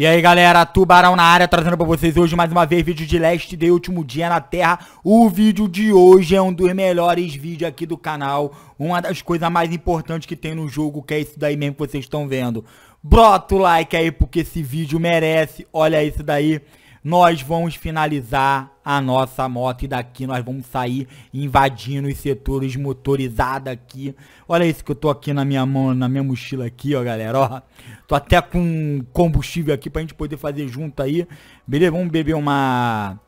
E aí galera, Tubarão na área, trazendo pra vocês hoje mais uma vez vídeo de leste de último dia na Terra O vídeo de hoje é um dos melhores vídeos aqui do canal Uma das coisas mais importantes que tem no jogo, que é isso daí mesmo que vocês estão vendo Brota o like aí porque esse vídeo merece, olha isso daí nós vamos finalizar a nossa moto e daqui nós vamos sair invadindo os setores motorizados aqui. Olha isso que eu tô aqui na minha mão, na minha mochila aqui, ó, galera, ó. Tô até com combustível aqui pra gente poder fazer junto aí. Beleza? Vamos beber uma...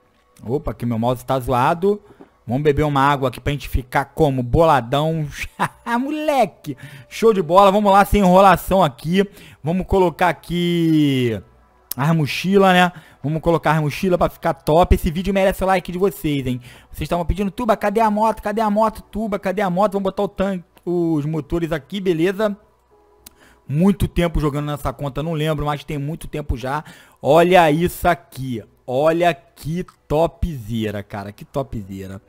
Opa, que meu mouse tá zoado. Vamos beber uma água aqui pra gente ficar como? Boladão. Moleque! Show de bola. Vamos lá, sem enrolação aqui. Vamos colocar aqui a mochila, né? Vamos colocar a mochila pra ficar top. Esse vídeo merece o like de vocês, hein? Vocês estavam pedindo, Tuba, cadê a moto? Cadê a moto, Tuba? Cadê a moto? Vamos botar o tanque, os motores aqui, beleza? Muito tempo jogando nessa conta, não lembro, mas tem muito tempo já. Olha isso aqui. Olha que topzera, cara. Que topzera.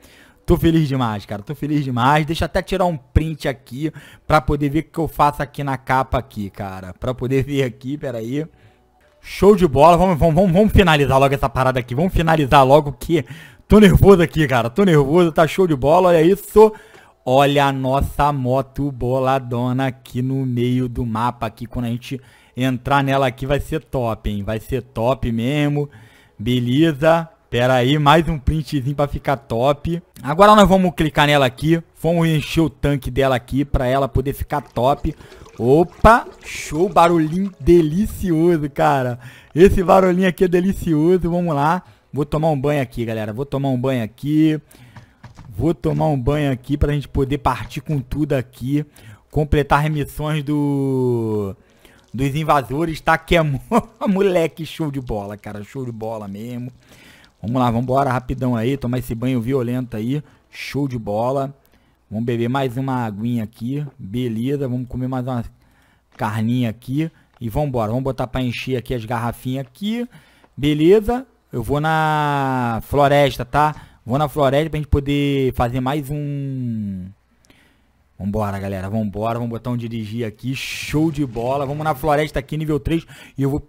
Tô feliz demais, cara. Tô feliz demais. Deixa eu até tirar um print aqui pra poder ver o que eu faço aqui na capa aqui, cara. Pra poder ver aqui, peraí. aí. Show de bola. Vamos, vamos, vamos, finalizar logo essa parada aqui. Vamos finalizar logo que tô nervoso aqui, cara. Tô nervoso, tá show de bola. Olha isso. Olha a nossa moto boladona aqui no meio do mapa aqui. Quando a gente entrar nela aqui vai ser top, hein? Vai ser top mesmo. Beleza. Pera aí, mais um printzinho pra ficar top. Agora nós vamos clicar nela aqui. Vamos encher o tanque dela aqui pra ela poder ficar Top. Opa, show, barulhinho delicioso, cara. Esse barulhinho aqui é delicioso, vamos lá. Vou tomar um banho aqui, galera. Vou tomar um banho aqui. Vou tomar um banho aqui pra gente poder partir com tudo aqui. Completar remissões do... Dos invasores, tá? Que é... Moleque, show de bola, cara. Show de bola mesmo. Vamos lá, vambora, rapidão aí. Tomar esse banho violento aí. Show de bola. Vamos beber mais uma aguinha aqui. Beleza, vamos comer mais uma carninha aqui. E vamos embora. Vamos botar para encher aqui as garrafinhas aqui. Beleza. Eu vou na floresta, tá? Vou na floresta pra gente poder fazer mais um... Vambora, galera. Vambora. Vamos botar um dirigir aqui. Show de bola. Vamos na floresta aqui, nível 3. E eu vou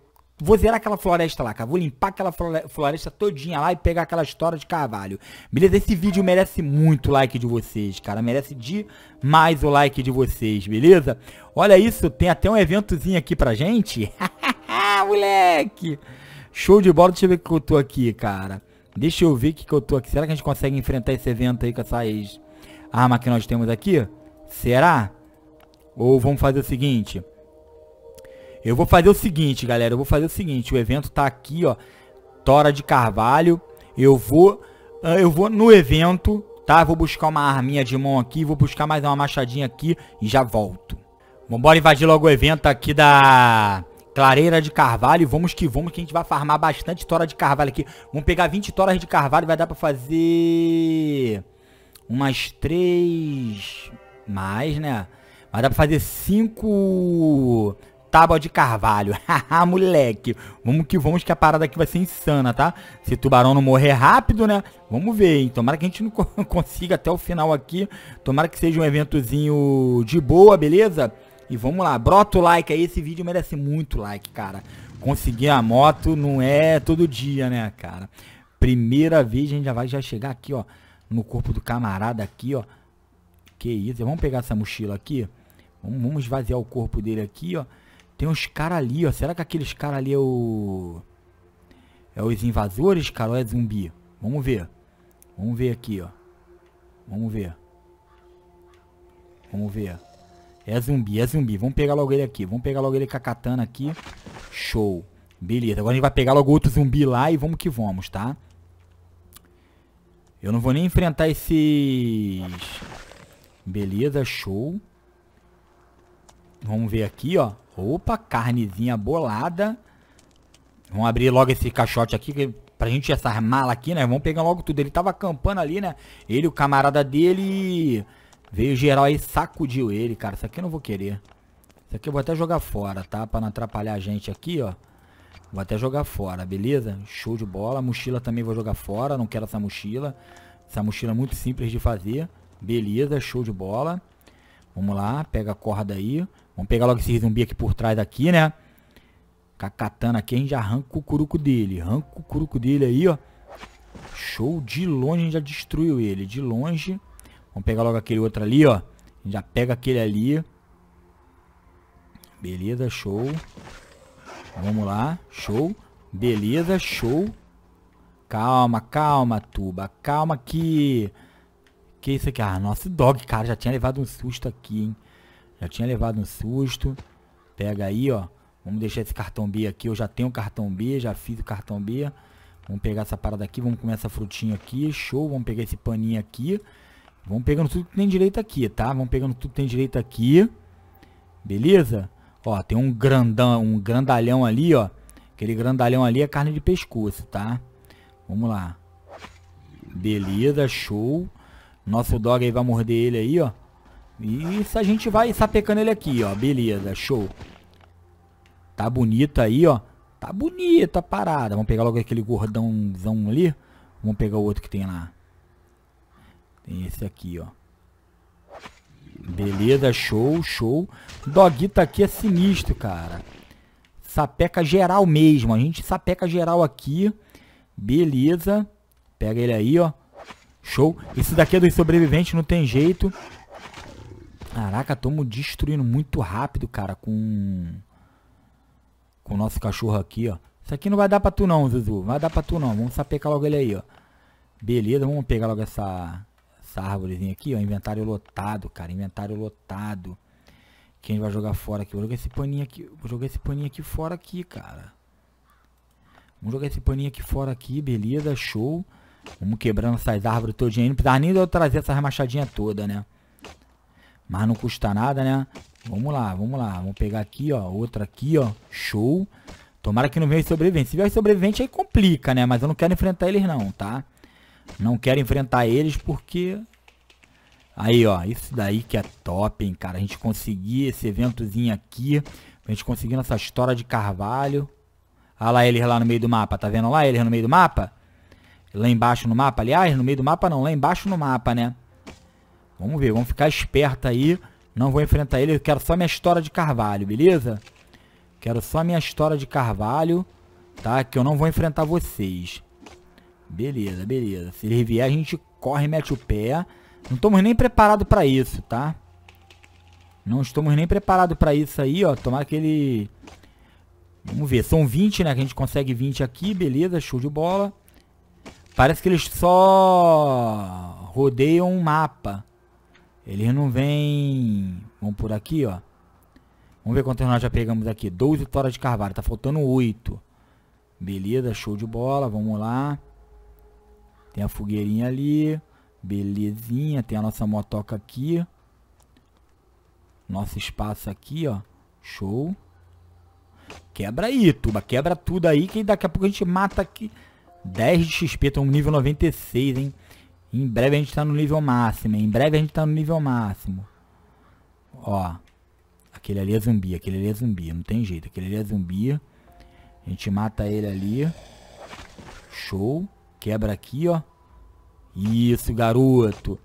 Vou zerar aquela floresta lá, cara. Vou limpar aquela floresta todinha lá e pegar aquela história de carvalho. Beleza? Esse vídeo merece muito like de vocês, cara. Merece demais o like de vocês, beleza? Olha isso, tem até um eventozinho aqui pra gente. moleque! Show de bola, deixa eu ver o que eu tô aqui, cara. Deixa eu ver o que, que eu tô aqui. Será que a gente consegue enfrentar esse evento aí com essas armas ah, que nós temos aqui? Será? Ou vamos fazer o seguinte. Eu vou fazer o seguinte, galera. Eu vou fazer o seguinte. O evento tá aqui, ó. Tora de Carvalho. Eu vou... Ah, eu vou no evento, tá? Vou buscar uma arminha de mão aqui. Vou buscar mais uma machadinha aqui. E já volto. Vambora invadir logo o evento aqui da... Clareira de Carvalho, vamos que vamos, que a gente vai farmar bastante tora de Carvalho aqui. Vamos pegar 20 toras de Carvalho, vai dar pra fazer... Umas três... Mais, né? Vai dar pra fazer cinco tábua de carvalho. Haha, moleque. Vamos que vamos, que a parada aqui vai ser insana, tá? Se tubarão não morrer rápido, né? Vamos ver, hein? Tomara que a gente não consiga até o final aqui. Tomara que seja um eventozinho de boa, beleza? E vamos lá, brota o like aí. Esse vídeo merece muito like, cara. Conseguir a moto não é todo dia, né, cara? Primeira vez a gente já vai já chegar aqui, ó. No corpo do camarada aqui, ó. Que isso. Vamos pegar essa mochila aqui. Vamos, vamos esvaziar o corpo dele aqui, ó. Tem uns caras ali, ó. Será que aqueles caras ali é o... É os invasores, cara? Ou é zumbi? Vamos ver. Vamos ver aqui, ó. Vamos ver. Vamos ver. É zumbi, é zumbi. Vamos pegar logo ele aqui. Vamos pegar logo ele com a katana aqui. Show. Beleza. Agora a gente vai pegar logo outro zumbi lá e vamos que vamos, tá? Eu não vou nem enfrentar esses... Beleza, show. Vamos ver aqui, ó. Opa, carnezinha bolada. Vamos abrir logo esse caixote aqui, pra gente essa mala aqui, né? Vamos pegar logo tudo. Ele tava acampando ali, né? Ele, o camarada dele... Veio geral aí, sacudiu ele, cara. Isso aqui eu não vou querer. Isso aqui eu vou até jogar fora, tá? Pra não atrapalhar a gente aqui, ó. Vou até jogar fora, beleza? Show de bola. Mochila também vou jogar fora. Não quero essa mochila. Essa mochila é muito simples de fazer. Beleza, show de bola. Vamos lá, pega a corda aí. Vamos pegar logo esse zumbi aqui por trás daqui, né? Com a katana aqui, a gente já arranca o curuco dele. Arranca o curuco dele aí, ó. Show. De longe a gente já destruiu ele. De longe. Vamos pegar logo aquele outro ali, ó. A gente já pega aquele ali. Beleza, show. Vamos lá. Show. Beleza, show. Calma, calma, Tuba. Calma que... Que isso aqui? Ah, nosso dog, cara, já tinha levado um susto aqui, hein? Já tinha levado um susto. Pega aí, ó. Vamos deixar esse cartão B aqui. Eu já tenho o cartão B, já fiz o cartão B. Vamos pegar essa parada aqui, vamos comer essa frutinha aqui. Show, vamos pegar esse paninho aqui. Vamos pegando tudo que tem direito aqui, tá? Vamos pegando tudo que tem direito aqui. Beleza? Ó, tem um grandão, um grandalhão ali, ó. Aquele grandalhão ali é carne de pescoço, tá? Vamos lá. Beleza, show. Nosso dog aí vai morder ele aí, ó. Isso, a gente vai sapecando ele aqui, ó. Beleza, show. Tá bonita aí, ó. Tá bonita a parada. Vamos pegar logo aquele gordãozão ali. Vamos pegar o outro que tem lá. Tem esse aqui, ó. Beleza, show, show. Doguita tá aqui é sinistro, cara. Sapeca geral mesmo. A gente sapeca geral aqui. Beleza. Pega ele aí, ó. Show. Isso daqui é dos sobreviventes, não tem jeito. Caraca, estamos destruindo muito rápido, cara, com... Com o nosso cachorro aqui, ó. Isso aqui não vai dar pra tu não, Zuzu. Não vai dar pra tu não. Vamos sapecar logo ele aí, ó. Beleza, vamos pegar logo essa... Essa árvorezinha aqui, ó. Inventário lotado, cara. Inventário lotado. Quem vai jogar fora aqui? Vou jogar esse paninho aqui. Vou jogar esse paninho aqui fora aqui, cara. Vamos jogar esse paninho aqui fora aqui, beleza, show. Vamos quebrando essas árvores todinha. Não precisava nem eu trazer essa remachadinha toda, né? Mas não custa nada, né? Vamos lá, vamos lá. Vamos pegar aqui, ó. Outra aqui, ó. Show. Tomara que não venha sobrevivente. Se vier sobrevivente, aí complica, né? Mas eu não quero enfrentar eles não, tá? Não quero enfrentar eles porque... Aí, ó. Isso daí que é top, hein, cara. A gente conseguir esse eventozinho aqui. A gente conseguir nossa história de carvalho. Olha lá eles lá no meio do mapa. Tá vendo lá eles no meio do mapa? Lá embaixo no mapa, aliás. No meio do mapa não. Lá embaixo no mapa, né? Vamos ver, vamos ficar esperto aí. Não vou enfrentar ele, eu quero só minha história de carvalho, beleza? Quero só minha história de carvalho, tá? Que eu não vou enfrentar vocês. Beleza, beleza. Se ele vier, a gente corre e mete o pé. Não estamos nem preparados para isso, tá? Não estamos nem preparados para isso aí, ó. Tomar aquele... Vamos ver, são 20, né? Que a gente consegue 20 aqui, beleza, show de bola. Parece que eles só rodeiam um mapa. Eles não vêm... Vamos por aqui, ó. Vamos ver quantos nós já pegamos aqui. 12 fora de carvalho. Tá faltando 8. Beleza, show de bola. Vamos lá. Tem a fogueirinha ali. Belezinha. Tem a nossa motoca aqui. Nosso espaço aqui, ó. Show. Quebra aí, tuba. Quebra tudo aí que daqui a pouco a gente mata aqui. 10 de XP. Estamos nível 96, hein. Em breve a gente tá no nível máximo. Em breve a gente tá no nível máximo. Ó. Aquele ali é zumbi. Aquele ali é zumbi. Não tem jeito. Aquele ali é zumbi. A gente mata ele ali. Show. Quebra aqui, ó. Isso, garoto.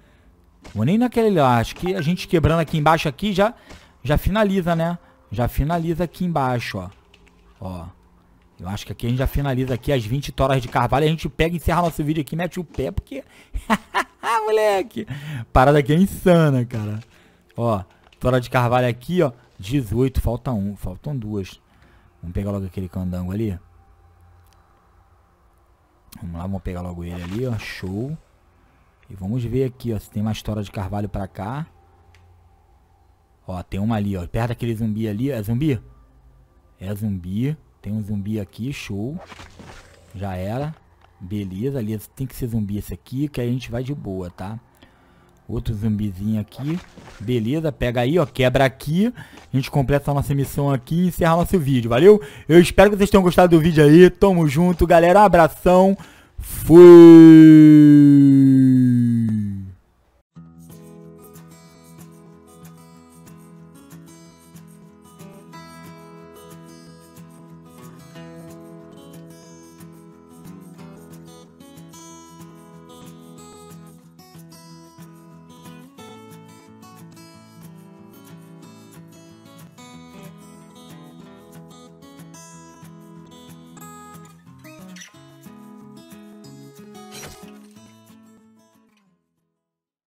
Vou nem naquele lá. Acho que a gente quebrando aqui embaixo aqui já, já finaliza, né? Já finaliza aqui embaixo, ó. Ó. Eu acho que aqui a gente já finaliza aqui as 20 toras de carvalho. A gente pega e encerra nosso vídeo aqui, mete o pé, porque... moleque! Parada aqui é insana, cara. Ó, tora de carvalho aqui, ó. 18, falta um. Faltam duas. Vamos pegar logo aquele candango ali. Vamos lá, vamos pegar logo ele ali, ó. Show. E vamos ver aqui, ó, se tem mais tora de carvalho pra cá. Ó, tem uma ali, ó. Perto daquele zumbi ali. É zumbi? É zumbi. Tem um zumbi aqui, show. Já era. Beleza, ali tem que ser zumbi esse aqui, que a gente vai de boa, tá? Outro zumbizinho aqui. Beleza, pega aí, ó, quebra aqui. A gente completa a nossa missão aqui e encerra nosso vídeo, valeu? Eu espero que vocês tenham gostado do vídeo aí. Tamo junto, galera. Abração. Fui!